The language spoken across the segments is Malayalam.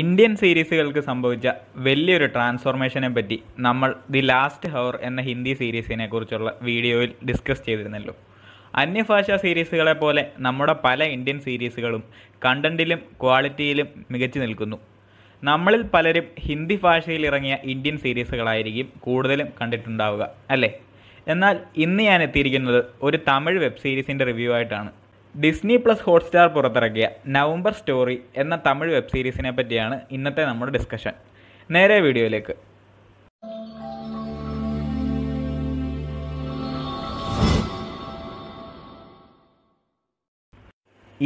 ഇന്ത്യൻ സീരീസുകൾക്ക് സംഭവിച്ച വലിയൊരു ട്രാൻസ്ഫോർമേഷനെ പറ്റി നമ്മൾ ദി ലാസ്റ്റ് ഹവർ എന്ന ഹിന്ദി സീരീസിനെ കുറിച്ചുള്ള വീഡിയോയിൽ ഡിസ്കസ് ചെയ്തിരുന്നല്ലോ അന്യഭാഷാ സീരീസുകളെ പോലെ നമ്മുടെ പല ഇന്ത്യൻ സീരീസുകളും കണ്ടന്റിലും ക്വാളിറ്റിയിലും മികച്ചു നിൽക്കുന്നു നമ്മളിൽ പലരും ഹിന്ദി ഭാഷയിൽ ഇറങ്ങിയ ഇന്ത്യൻ സീരീസുകളായിരിക്കും കൂടുതലും കണ്ടിട്ടുണ്ടാവുക അല്ലേ എന്നാൽ ഇന്ന് ഞാൻ എത്തിയിരിക്കുന്നത് ഒരു തമിഴ് വെബ് സീരീസിൻ്റെ റിവ്യൂ ആയിട്ടാണ് ഡിസ്നി പ്ലസ് ഹോട്ട്സ്റ്റാർ പുറത്തിറക്കിയ നവംബർ സ്റ്റോറി എന്ന തമിഴ് വെബ് സീരീസിനെ പറ്റിയാണ് ഇന്നത്തെ നമ്മുടെ ഡിസ്കഷൻ നേരെ വീഡിയോയിലേക്ക്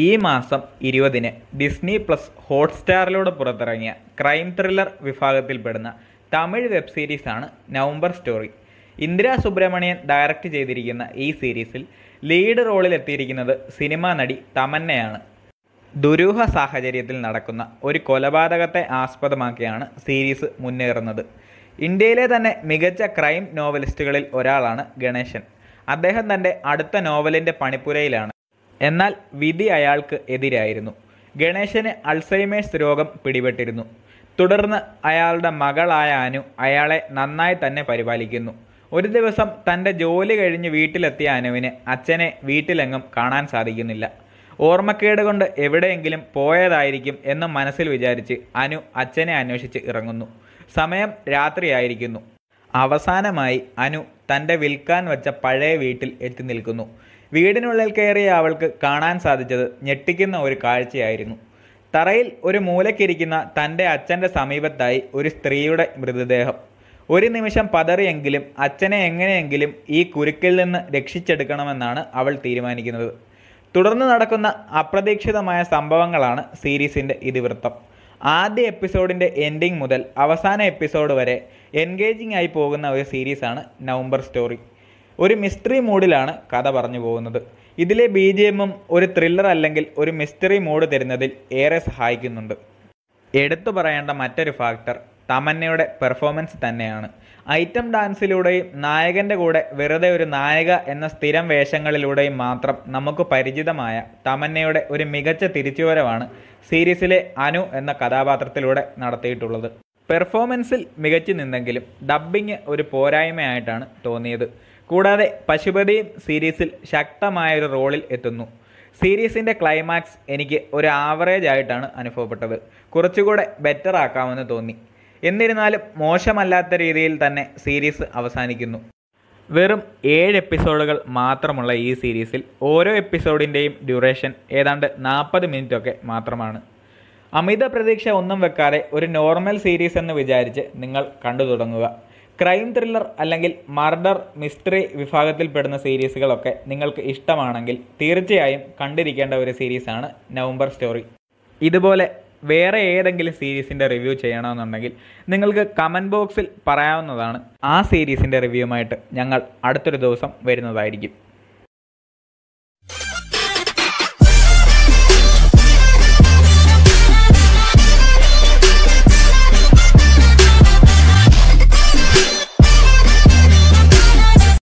ഈ മാസം ഇരുപതിന് ഡിസ്നി പ്ലസ് ഹോട്ട്സ്റ്റാറിലൂടെ പുറത്തിറങ്ങിയ ക്രൈം ത്രില്ലർ വിഭാഗത്തിൽപ്പെടുന്ന തമിഴ് വെബ് സീരീസാണ് November story Indira Subramanian direct ചെയ്തിരിക്കുന്ന ഈ സീരീസിൽ ലീഡ് റോളിൽ എത്തിയിരിക്കുന്നത് സിനിമാ നടി തമന്നയാണ് ദുരൂഹ സാഹചര്യത്തിൽ നടക്കുന്ന ഒരു കൊലപാതകത്തെ ആസ്പദമാക്കിയാണ് സീരീസ് മുന്നേറുന്നത് ഇന്ത്യയിലെ തന്നെ മികച്ച ക്രൈം നോവലിസ്റ്റുകളിൽ ഒരാളാണ് ഗണേശൻ അദ്ദേഹം തൻ്റെ അടുത്ത നോവലിൻ്റെ പണിപ്പുരയിലാണ് എന്നാൽ വിധി അയാൾക്ക് എതിരായിരുന്നു ഗണേശന് അൾസൈമേഴ്സ് രോഗം പിടിപെട്ടിരുന്നു തുടർന്ന് അയാളുടെ മകളായ അനു അയാളെ നന്നായി തന്നെ പരിപാലിക്കുന്നു ഒരു ദിവസം തൻ്റെ ജോലി കഴിഞ്ഞ് വീട്ടിലെത്തിയ അനുവിന് അച്ഛനെ വീട്ടിലെങ്ങും കാണാൻ സാധിക്കുന്നില്ല ഓർമ്മക്കേട് കൊണ്ട് എവിടെയെങ്കിലും പോയതായിരിക്കും എന്ന് മനസ്സിൽ വിചാരിച്ച് അനു അച്ഛനെ അന്വേഷിച്ച് ഇറങ്ങുന്നു സമയം രാത്രിയായിരിക്കുന്നു അവസാനമായി അനു തൻ്റെ വിൽക്കാൻ വെച്ച പഴയ വീട്ടിൽ എത്തി നിൽക്കുന്നു വീടിനുള്ളിൽ കയറിയ അവൾക്ക് കാണാൻ സാധിച്ചത് ഞെട്ടിക്കുന്ന ഒരു കാഴ്ചയായിരുന്നു തറയിൽ ഒരു മൂലക്കിരിക്കുന്ന തൻ്റെ അച്ഛൻ്റെ സമീപത്തായി ഒരു സ്ത്രീയുടെ മൃതദേഹം ഒരു നിമിഷം പതറിയെങ്കിലും അച്ഛനെ എങ്ങനെയെങ്കിലും ഈ കുരുക്കിൽ നിന്ന് രക്ഷിച്ചെടുക്കണമെന്നാണ് അവൾ തീരുമാനിക്കുന്നത് തുടർന്ന് നടക്കുന്ന അപ്രതീക്ഷിതമായ സംഭവങ്ങളാണ് സീരീസിൻ്റെ ഇതിവൃത്തം ആദ്യ എപ്പിസോഡിൻ്റെ എൻഡിങ് മുതൽ അവസാന എപ്പിസോഡ് വരെ എൻഗേജിംഗ് ആയി പോകുന്ന ഒരു സീരീസാണ് നവംബർ സ്റ്റോറി ഒരു മിസ്റ്ററി മൂഡിലാണ് കഥ പറഞ്ഞു പോകുന്നത് ഇതിലെ ബി ജി എമ്മും ഒരു ത്രില്ലർ അല്ലെങ്കിൽ ഒരു മിസ്റ്ററി മൂഡ് തരുന്നതിൽ ഏറെ സഹായിക്കുന്നുണ്ട് എടുത്തു പറയേണ്ട മറ്റൊരു ഫാക്ടർ തമന്നയുടെ പെർഫോമൻസ് തന്നെയാണ് ഐറ്റം ഡാൻസിലൂടെയും നായകൻ്റെ കൂടെ വെറുതെ ഒരു നായക എന്ന സ്ഥിരം വേഷങ്ങളിലൂടെയും മാത്രം നമുക്ക് പരിചിതമായ തമന്നയുടെ ഒരു മികച്ച തിരിച്ചുവരവാണ് സീരീസിലെ അനു എന്ന കഥാപാത്രത്തിലൂടെ നടത്തിയിട്ടുള്ളത് പെർഫോമൻസിൽ മികച്ചു നിന്നെങ്കിലും ഡബ്ബിങ് ഒരു പോരായ്മയായിട്ടാണ് തോന്നിയത് കൂടാതെ പശുപതിയും സീരീസിൽ ശക്തമായൊരു റോളിൽ എത്തുന്നു സീരീസിൻ്റെ ക്ലൈമാക്സ് എനിക്ക് ഒരു ആവറേജ് ആയിട്ടാണ് അനുഭവപ്പെട്ടത് കുറച്ചുകൂടെ ബെറ്റർ ആക്കാമെന്ന് തോന്നി എന്നിരുന്നാലും മോശമല്ലാത്ത രീതിയിൽ തന്നെ സീരീസ് അവസാനിക്കുന്നു വെറും ഏഴ് എപ്പിസോഡുകൾ മാത്രമുള്ള ഈ സീരീസിൽ ഓരോ എപ്പിസോഡിൻ്റെയും ഡ്യൂറേഷൻ ഏതാണ്ട് നാൽപ്പത് മിനിറ്റൊക്കെ മാത്രമാണ് അമിത പ്രതീക്ഷ ഒന്നും വെക്കാതെ ഒരു നോർമൽ സീരീസ് എന്ന് വിചാരിച്ച് നിങ്ങൾ കണ്ടു തുടങ്ങുക ക്രൈം ത്രില്ലർ അല്ലെങ്കിൽ മർഡർ മിസ്റ്ററി വിഭാഗത്തിൽപ്പെടുന്ന സീരീസുകളൊക്കെ നിങ്ങൾക്ക് ഇഷ്ടമാണെങ്കിൽ തീർച്ചയായും കണ്ടിരിക്കേണ്ട ഒരു സീരീസാണ് നവംബർ സ്റ്റോറി ഇതുപോലെ വേറെ ഏതെങ്കിലും സീരീസിൻ്റെ റിവ്യൂ ചെയ്യണമെന്നുണ്ടെങ്കിൽ നിങ്ങൾക്ക് കമൻറ്റ് ബോക്സിൽ പറയാവുന്നതാണ് ആ സീരീസിൻ്റെ റിവ്യൂമായിട്ട് ഞങ്ങൾ അടുത്തൊരു ദിവസം വരുന്നതായിരിക്കും